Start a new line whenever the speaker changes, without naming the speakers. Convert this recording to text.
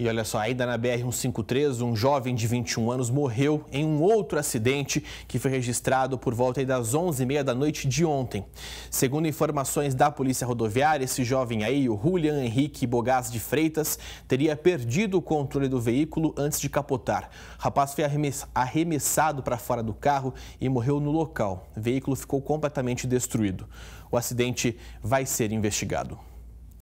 E olha só, ainda na BR-153, um jovem de 21 anos morreu em um outro acidente que foi registrado por volta das 11h30 da noite de ontem. Segundo informações da Polícia Rodoviária, esse jovem aí, o Julian Henrique Bogás de Freitas, teria perdido o controle do veículo antes de capotar. O rapaz foi arremessado para fora do carro e morreu no local. O veículo ficou completamente destruído. O acidente vai ser investigado.